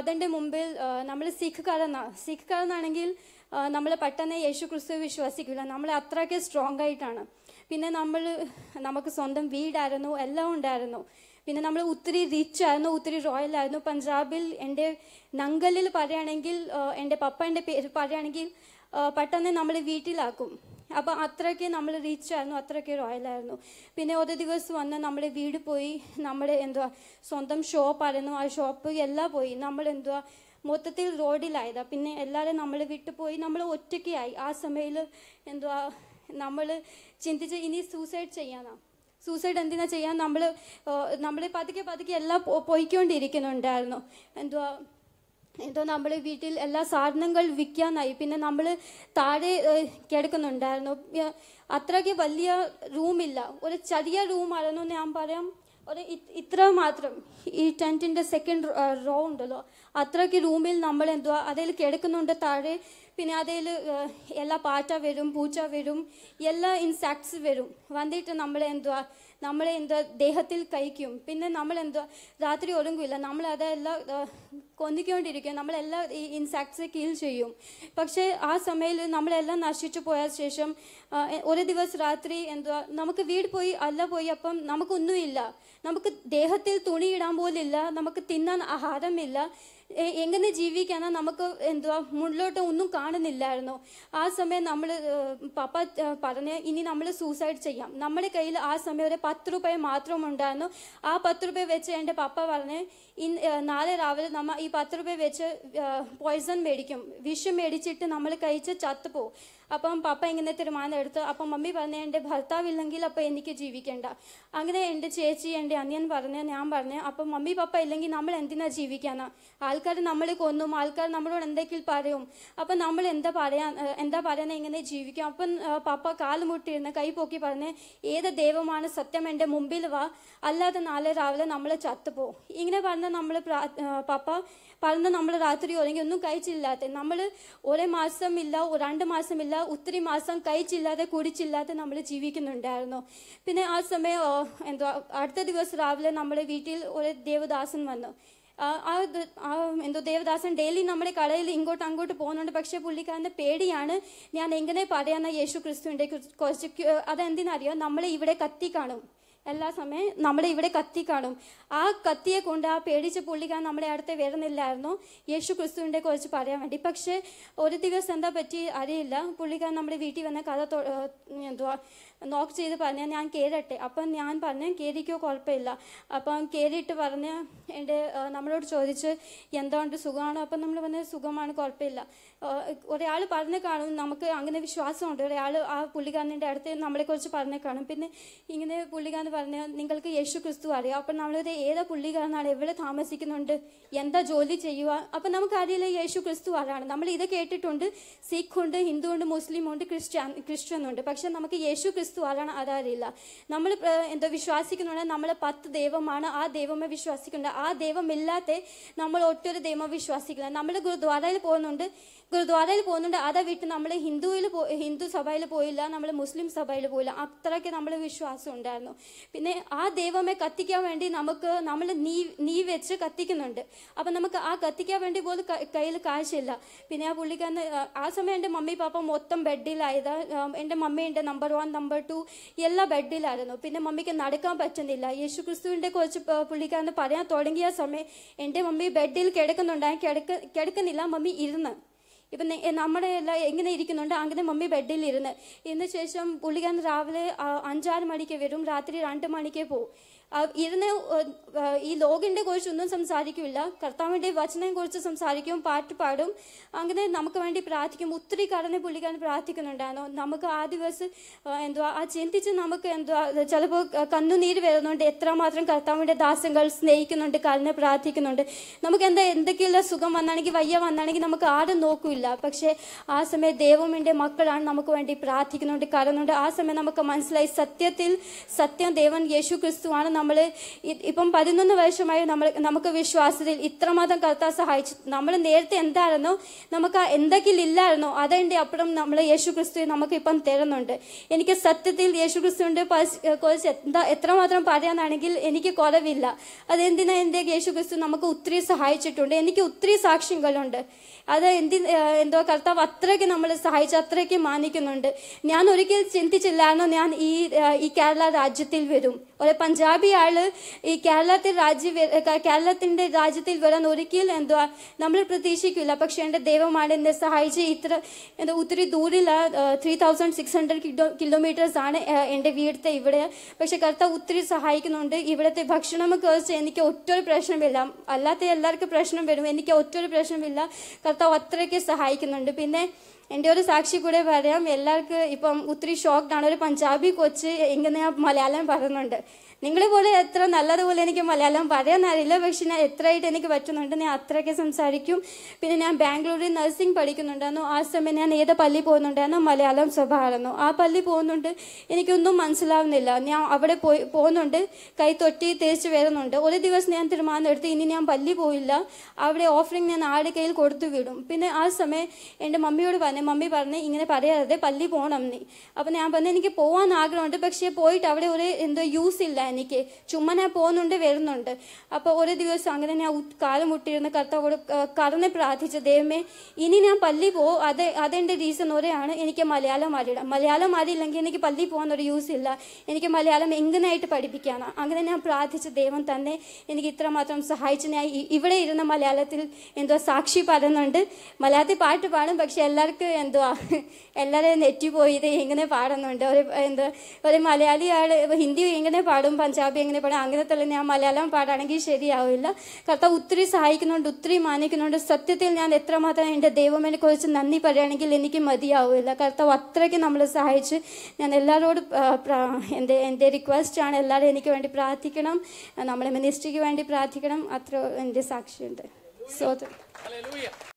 അതിൻ്റെ മുമ്പിൽ നമ്മൾ സിഖുകാരെന്ന സിഖുകാരെന്നാണെങ്കിൽ നമ്മൾ പെട്ടെന്ന് യേശു ക്രിസ്തു വിശ്വസിക്കില്ല നമ്മൾ അത്രയ്ക്ക് സ്ട്രോങ് ആയിട്ടാണ് പിന്നെ നമ്മൾ നമുക്ക് സ്വന്തം വീടായിരുന്നു എല്ലാം ഉണ്ടായിരുന്നു പിന്നെ നമ്മൾ ഒത്തിരി റിച്ച് ആയിരുന്നു ഒത്തിരി റോയൽ ആയിരുന്നു പഞ്ചാബിൽ എൻ്റെ നങ്കലിൽ പറയുകയാണെങ്കിൽ എൻ്റെ എൻ്റെ പേര് പറയുകയാണെങ്കിൽ പെട്ടെന്ന് നമ്മൾ വീട്ടിലാക്കും അപ്പോൾ അത്രയ്ക്ക് നമ്മൾ റീച്ച് ആയിരുന്നു അത്രയ്ക്ക് റോയലായിരുന്നു പിന്നെ ഒരു ദിവസം വന്ന് നമ്മുടെ വീട് പോയി നമ്മുടെ എന്തുവാ സ്വന്തം ഷോപ്പായിരുന്നു ആ ഷോപ്പ് എല്ലാം പോയി നമ്മൾ എന്തുവാ മൊത്തത്തിൽ റോഡിലായതാ പിന്നെ എല്ലാവരും നമ്മൾ വിട്ടു പോയി നമ്മൾ ഒറ്റയ്ക്കായി ആ സമയത്ത് എന്തുവാ നമ്മൾ ചിന്തിച്ച് ഇനി സൂസൈഡ് ചെയ്യാനാ സൂസൈഡ് എന്തിനാ ചെയ്യാൻ നമ്മൾ നമ്മൾ പതുക്കെ പതുക്കെ എല്ലാം പോയിക്കൊണ്ടിരിക്കുന്നുണ്ടായിരുന്നു എന്തുവാ എന്തോ നമ്മൾ വീട്ടിൽ എല്ലാ സാധനങ്ങൾ വിൽക്കാനായി പിന്നെ നമ്മൾ താഴെ കിടക്കുന്നുണ്ടായിരുന്നു അത്രയ്ക്ക് വലിയ റൂമില്ല ഒരു ചെറിയ റൂമായിരുന്നു ഞാൻ പറയാം ഒരു ഇത്ര മാത്രം ഈ ടെൻറ്റിൻ്റെ സെക്കൻഡ് റോ ഉണ്ടല്ലോ അത്രയ്ക്ക് റൂമിൽ നമ്മൾ എന്തുവാ അതിൽ കിടക്കുന്നുണ്ട് താഴെ പിന്നെ അതിൽ എല്ലാ പാറ്റ വരും പൂച്ച വരും എല്ലാ ഇൻസെക്ട്സ് വരും വന്നിട്ട് നമ്മളെ എന്തുവാ നമ്മളെ എന്തോ ദേഹത്തിൽ കഴിക്കും പിന്നെ നമ്മൾ എന്തുവാ രാത്രി ഉറങ്ങില്ല നമ്മൾ അതെല്ലാം കൊന്നിക്കൊണ്ടിരിക്കും നമ്മളെല്ലാ ഈ ഇൻസെക്ട്സ് കിൽ ചെയ്യും പക്ഷേ ആ സമയത്ത് നമ്മളെല്ലാം നശിച്ചു പോയ ശേഷം ഒരു ദിവസം രാത്രി എന്തുവാ നമുക്ക് വീട് പോയി അല്ല പോയി അപ്പം നമുക്കൊന്നുമില്ല നമുക്ക് ദേഹത്തിൽ തുണി ഇടാൻ പോലില്ല നമുക്ക് തിന്നാൻ ആഹാരമില്ല എങ്ങനെ ജീവിക്കാനാ നമുക്ക് എന്തുവാ മുന്നിലോട്ട് ഒന്നും കാണുന്നില്ലായിരുന്നു ആ സമയം നമ്മൾ പപ്പ പറഞ്ഞ് ഇനി നമ്മൾ സൂസൈഡ് ചെയ്യാം നമ്മുടെ കയ്യിൽ ആ സമയം ഒരു പത്ത് രൂപ മാത്രം ഉണ്ടായിരുന്നു ആ പത്ത് രൂപ വെച്ച് എൻ്റെ പപ്പ പറഞ്ഞ് ഇന്ന് നാളെ രാവിലെ നമ്മൾ ഈ പത്ത് രൂപ വെച്ച് പോയിസൺ മേടിക്കും വിഷം മേടിച്ചിട്ട് നമ്മൾ കഴിച്ച് ചത്തുപോകും അപ്പം പപ്പ ഇങ്ങനെ തീരുമാനം എടുത്തു അപ്പം മമ്മി പറഞ്ഞു എൻ്റെ ഭർത്താവില്ലെങ്കിൽ അപ്പം എനിക്ക് ജീവിക്കേണ്ട അങ്ങനെ എൻ്റെ ചേച്ചി എൻ്റെ അനിയൻ പറഞ്ഞു ഞാൻ പറഞ്ഞു അപ്പം മമ്മി പപ്പ ഇല്ലെങ്കിൽ നമ്മൾ എന്തിനാ ജീവിക്കാനാ ആൾക്കാർ നമ്മൾ കൊന്നും ആൾക്കാർ നമ്മളോട് എന്തെങ്കിലും പറയും അപ്പം നമ്മൾ എന്താ പറയാ എന്താ പറയുന്നത് ഇങ്ങനെ ജീവിക്കും അപ്പം പപ്പ കാലുമുട്ടിരുന്ന് കൈ പൊക്കി പറഞ്ഞ് ഏത് ദൈവമാണ് സത്യം എൻ്റെ മുമ്പിൽ വാ അല്ലാതെ നാളെ രാവിലെ നമ്മൾ ചത്തുപോകും ഇങ്ങനെ പറഞ്ഞാൽ നമ്മൾ പപ്പ പറഞ്ഞ നമ്മൾ രാത്രി അല്ലെങ്കിൽ ഒന്നും കഴിച്ചില്ലാത്ത നമ്മൾ ഒരേ ഇല്ല രണ്ട് മാസം ഇല്ല ഒത്തിരി മാസം കഴിച്ചില്ലാതെ കുടിച്ചില്ലാതെ നമ്മൾ ജീവിക്കുന്നുണ്ടായിരുന്നു പിന്നെ ആ സമയം എന്തോ അടുത്ത ദിവസം രാവിലെ നമ്മുടെ വീട്ടിൽ ഒരു ദേവദാസൻ വന്നു ആ എന്തോ ദേവദാസൻ ഡെയിലി നമ്മുടെ കടയിൽ ഇങ്ങോട്ട് അങ്ങോട്ട് പോകുന്നുണ്ട് പക്ഷേ പുള്ളിക്കാരൻ്റെ പേടിയാണ് ഞാൻ എങ്ങനെ പറയാന്ന യേശു ക്രിസ്തുവിൻ്റെ കുറച്ച് അതെന്തിനറിയോ നമ്മളെ ഇവിടെ കത്തി കാണും എല്ലാ സമയം നമ്മളെ ഇവിടെ കത്തി കാണും ആ കത്തിയെ കൊണ്ട് ആ പേടിച്ച പുള്ളിക്കാൻ നമ്മളെ അടുത്ത് വരുന്നില്ലായിരുന്നു യേശു ക്രിസ്തുവിൻ്റെ കുറിച്ച് പറയാൻ വേണ്ടി പക്ഷേ ഒരു ദിവസം എന്താ പറ്റി അറിയില്ല പുള്ളിക്കാൻ നമ്മുടെ വീട്ടിൽ വന്ന കഥ എന്തുവാ നോക്ക് ചെയ്ത് പറഞ്ഞാൽ ഞാൻ കയറട്ടെ അപ്പം ഞാൻ പറഞ്ഞു കയറിക്കോ കുഴപ്പമില്ല അപ്പം കയറിയിട്ട് പറഞ്ഞ് എൻ്റെ നമ്മളോട് ചോദിച്ച് എന്തുകൊണ്ട് സുഖമാണോ അപ്പം നമ്മൾ പറഞ്ഞ സുഖമാണ് കുഴപ്പമില്ല ഒരാൾ പറഞ്ഞു കാണും നമുക്ക് അങ്ങനെ വിശ്വാസമുണ്ട് ഒരാൾ ആ പുള്ളിക്കാരൻ്റെ അടുത്ത് നമ്മളെക്കുറിച്ച് പറഞ്ഞു കാണും പിന്നെ ഇങ്ങനെ പുള്ളിക്കാരൻ പറഞ്ഞാൽ നിങ്ങൾക്ക് യേശു ക്രിസ്തു അറിയാം അപ്പൊ നമ്മളൊരു ഏതാ പുള്ളിക്കാരനാണ് എവിടെ താമസിക്കുന്നുണ്ട് എന്താ ജോലി ചെയ്യുക അപ്പം നമുക്കറിയില്ല യേശു ക്രിസ്തു ആരാണ് നമ്മൾ ഇത് കേട്ടിട്ടുണ്ട് സിഖ് ഉണ്ട് ഹിന്ദു ഉണ്ട് മുസ്ലിം ഉണ്ട് ക്രിസ്ത്യൻ ക്രിസ്ത്യൻ ഉണ്ട് പക്ഷെ നമുക്ക് യേശു ക്രിസ്തു ആരാണ് അതറിയില്ല നമ്മൾ എന്താ വിശ്വാസിക്കുന്നുണ്ട് നമ്മൾ പത്ത് ദൈവമാണ് ആ ദൈവമേ വിശ്വസിക്കുന്നുണ്ട് ആ ദൈവമില്ലാത്ത നമ്മൾ ഒട്ടൊരു ദൈവം വിശ്വസിക്കില്ല നമ്മൾ ഗുരുദ്വാരയിൽ പോകുന്നുണ്ട് ഗുരുദ്വാരയിൽ പോകുന്നുണ്ട് അതാ വിട്ട് നമ്മൾ ഹിന്ദുവിൽ ഹിന്ദു സഭയിൽ പോയില്ല നമ്മൾ മുസ്ലിം സഭയിൽ പോയില്ല അത്രയ്ക്ക് നമ്മൾ വിശ്വാസം ഉണ്ടായിരുന്നു പിന്നെ ആ ദൈവമെ കത്തിക്കാൻ വേണ്ടി നമുക്ക് നമ്മൾ നീ നീ വെച്ച് കത്തിക്കുന്നുണ്ട് അപ്പം നമുക്ക് ആ കത്തിക്കാൻ വേണ്ടി പോലും കയ്യിൽ കാശില്ല പിന്നെ ആ പുള്ളിക്കാരന് ആ സമയം എൻ്റെ മമ്മി പാപ്പ മൊത്തം ബെഡിലായത് എൻ്റെ എൻ്റെ നമ്പർ വൺ നമ്പർ ടു എല്ലാ ബെഡിലായിരുന്നു പിന്നെ മമ്മിക്ക് നടക്കാൻ പറ്റുന്നില്ല യേശു ക്രിസ്തുവിൻ്റെ കുറച്ച് പുള്ളിക്കാരന് പറയാൻ തുടങ്ങിയ സമയം എൻ്റെ മമ്മി ബെഡിൽ കിടക്കുന്നുണ്ട് കിടക്ക കിടക്കുന്നില്ല മമ്മി ഇരുന്ന് ഇപ്പം നമ്മുടെ എല്ലാം എങ്ങനെ ഇരിക്കുന്നുണ്ട് അങ്ങനെ മമ്മി ഇരുന്ന് ഇന്ന് ശേഷം പുള്ളിക്കാൻ രാവിലെ അഞ്ചാറ് മണിക്ക് വരും രാത്രി രണ്ട് മണിക്ക് പോവും ഇരുന്ന് ഈ ലോകിൻ്റെ കുറിച്ചൊന്നും സംസാരിക്കില്ല കർത്താവിൻ്റെ കുറിച്ച് സംസാരിക്കും പാട്ട് പാടും അങ്ങനെ നമുക്ക് വേണ്ടി പ്രാർത്ഥിക്കും ഒത്തിരി കടന്ന് പുള്ളിക്കാൻ പ്രാർത്ഥിക്കുന്നുണ്ടായിരുന്നു നമുക്ക് ആ ദിവസം എന്തുവാ ആ ചിന്തിച്ച് നമുക്ക് എന്തുവാ ചിലപ്പോൾ കന്നുനീര് വരുന്നുണ്ട് എത്രമാത്രം കർത്താവിൻ്റെ ദാസങ്ങൾ സ്നേഹിക്കുന്നുണ്ട് കടന്ന് പ്രാർത്ഥിക്കുന്നുണ്ട് നമുക്ക് എന്താ എന്തൊക്കെയുള്ള സുഖം വന്നാണെങ്കിൽ വയ്യ വന്നാണെങ്കിൽ നമുക്ക് ആരും നോക്കില്ല പക്ഷേ ആ സമയം ദൈവമിൻ്റെ മക്കളാണ് നമുക്ക് വേണ്ടി പ്രാർത്ഥിക്കുന്നുണ്ട് കരന്നുണ്ട് ആ സമയം നമുക്ക് മനസ്സിലായി സത്യത്തിൽ സത്യം ദേവൻ യേശു ക്രിസ്തുവാണ് നമ്മൾ ഇപ്പം പതിനൊന്ന് വർഷമായി നമ്മൾ നമുക്ക് വിശ്വാസത്തിൽ ഇത്രമാത്രം കർത്താവ് സഹായിച്ചു നമ്മൾ നേരത്തെ എന്തായിരുന്നോ നമുക്ക് എന്തെങ്കിലും ഇല്ലായിരുന്നോ അതിൻ്റെ അപ്പുറം നമ്മൾ യേശു ക്രിസ്തു നമുക്ക് ഇപ്പം തരുന്നുണ്ട് എനിക്ക് സത്യത്തിൽ യേശു ക്രിസ്തുവിൻ്റെ കുറച്ച് എന്താ എത്രമാത്രം പറയാനാണെങ്കിൽ എനിക്ക് കുറവില്ല അതെന്തിനാ എൻ്റെ യേശു ക്രിസ്തു നമുക്ക് ഒത്തിരി സഹായിച്ചിട്ടുണ്ട് എനിക്ക് ഒത്തിരി സാക്ഷ്യങ്ങളുണ്ട് അത് എന്തി എന്തോ കർത്താവ് അത്രയ്ക്ക് നമ്മൾ സഹായിച്ച് അത്രയ്ക്ക് മാനിക്കുന്നുണ്ട് ഞാൻ ഒരിക്കൽ ചിന്തിച്ചില്ലായിരുന്നു ഞാൻ ഈ ഈ കേരള രാജ്യത്തിൽ വരും ഒരു പഞ്ചാബ് ആൾ ഈ കേരളത്തിൽ രാജ്യ കേരളത്തിൻ്റെ രാജ്യത്തിൽ വരാൻ ഒരിക്കലും എന്തുവാ നമ്മൾ പ്രതീക്ഷിക്കില്ല പക്ഷെ എൻ്റെ ദൈവമാണ് എന്നെ സഹായിച്ച് ഇത്ര എന്താ ഒത്തിരി ദൂരില്ല three thousand six hundred kilo kilometres ആണ് എൻ്റെ വീടത്തെ ഇവിടെ പക്ഷെ കർത്ത ഒത്തിരി സഹായിക്കുന്നുണ്ട് ഇവിടുത്തെ ഭക്ഷണം കുറിച്ച് എനിക്ക് ഒറ്റൊരു പ്രശ്നമില്ല അല്ലാത്ത എല്ലാവർക്കും പ്രശ്നം വരും എനിക്ക് ഒറ്റൊരു പ്രശ്നമില്ല കർത്താവ് അത്രയ്ക്ക് സഹായിക്കുന്നുണ്ട് പിന്നെ എൻ്റെ ഒരു സാക്ഷി കൂടെ പറയാം എല്ലാവർക്കും ഇപ്പം ഒത്തിരി ഷോക്ക്ഡാണ് ഒരു പഞ്ചാബി കൊച്ച് എങ്ങനെയാ മലയാളം പറയുന്നുണ്ട് നിങ്ങളെ പോലെ എത്ര നല്ലതുപോലെ എനിക്ക് മലയാളം പറയാനറിയില്ല പക്ഷെ ഞാൻ എത്രയായിട്ട് എനിക്ക് പറ്റുന്നുണ്ട് ഞാൻ അത്രയൊക്കെ സംസാരിക്കും പിന്നെ ഞാൻ ബാംഗ്ലൂരിൽ നഴ്സിംഗ് പഠിക്കുന്നുണ്ടായിരുന്നു ആ സമയം ഞാൻ ഏത് പള്ളി പോകുന്നുണ്ടായിരുന്നു മലയാളം സ്വഭാവമായിരുന്നു ആ പള്ളി പോകുന്നുണ്ട് എനിക്കൊന്നും മനസ്സിലാവുന്നില്ല ഞാൻ അവിടെ പോയി പോകുന്നുണ്ട് കൈ തൊട്ടി തേച്ച് വരുന്നുണ്ട് ഒരു ദിവസം ഞാൻ തീരുമാനം എടുത്ത് ഇനി ഞാൻ പള്ളി പോയില്ല അവിടെ ഓഫറിങ് ഞാൻ ആരുടെ കയ്യിൽ കൊടുത്തു വിടും പിന്നെ ആ സമയം എൻ്റെ മമ്മിയോട് പറഞ്ഞു മമ്മി പറഞ്ഞ് ഇങ്ങനെ പറയാതെ പള്ളി പോകണം നീ അപ്പം ഞാൻ പറഞ്ഞു എനിക്ക് പോകാൻ ആഗ്രഹമുണ്ട് പക്ഷേ പോയിട്ട് അവിടെ ഒരു എന്തോ യൂസ് ഇല്ല എനിക്ക് ചുമ്മാ ഞാൻ പോകുന്നുണ്ട് വരുന്നുണ്ട് അപ്പോൾ ഒരു ദിവസം അങ്ങനെ ഞാൻ കാലം മുട്ടിയിരുന്ന കർത്താവോട് കടന്ന് പ്രാർത്ഥിച്ച ദൈവമേ ഇനി ഞാൻ പള്ളി പോകും അത് അതെന്റെ റീസൺ ഒരെയാണ് എനിക്ക് മലയാളം അറിയണം മലയാളം അറിയില്ലെങ്കിൽ എനിക്ക് പള്ളി പോകാൻ ഒരു യൂസ് ഇല്ല എനിക്ക് മലയാളം എങ്ങനെയായിട്ട് പഠിപ്പിക്കാണ് അങ്ങനെ ഞാൻ പ്രാർത്ഥിച്ച ദൈവം തന്നെ എനിക്ക് ഇത്രമാത്രം സഹായിച്ചു ഞാൻ ഇവിടെ ഇരുന്ന മലയാളത്തിൽ എന്തോ സാക്ഷി പറയുന്നുണ്ട് മലയാളത്തിൽ പാട്ട് പാടും പക്ഷെ എല്ലാവർക്കും എന്തോ നെറ്റി നെറ്റിപ്പോയി ഇത് എങ്ങനെ പാടുന്നുണ്ട് ഒരു എന്താ ഒരു മലയാളിയാൾ ഹിന്ദി എങ്ങനെ പാടും പഞ്ചാബി എങ്ങനെ പാടാം അങ്ങനെ തന്നെ ഞാൻ മലയാളം പാടാണെങ്കിൽ ശരിയാവില്ല കർത്താവ് ഒത്തിരി സഹായിക്കുന്നുണ്ട് ഒത്തിരി മാനിക്കുന്നുണ്ട് സത്യത്തിൽ ഞാൻ എത്രമാത്രം എൻ്റെ ദൈവമേനെ കുറിച്ച് നന്ദി പറയുകയാണെങ്കിൽ എനിക്ക് മതിയാവില്ല കർത്താവ് അത്രയ്ക്ക് നമ്മൾ സഹായിച്ച് ഞാൻ എല്ലാവരോടും എൻ്റെ എൻ്റെ റിക്വസ്റ്റ് ആണ് എല്ലാവരും എനിക്ക് വേണ്ടി പ്രാർത്ഥിക്കണം നമ്മളെ മിനിസ്ട്രിക്ക് വേണ്ടി പ്രാർത്ഥിക്കണം അത്ര എൻ്റെ സാക്ഷിയുണ്ട് സോ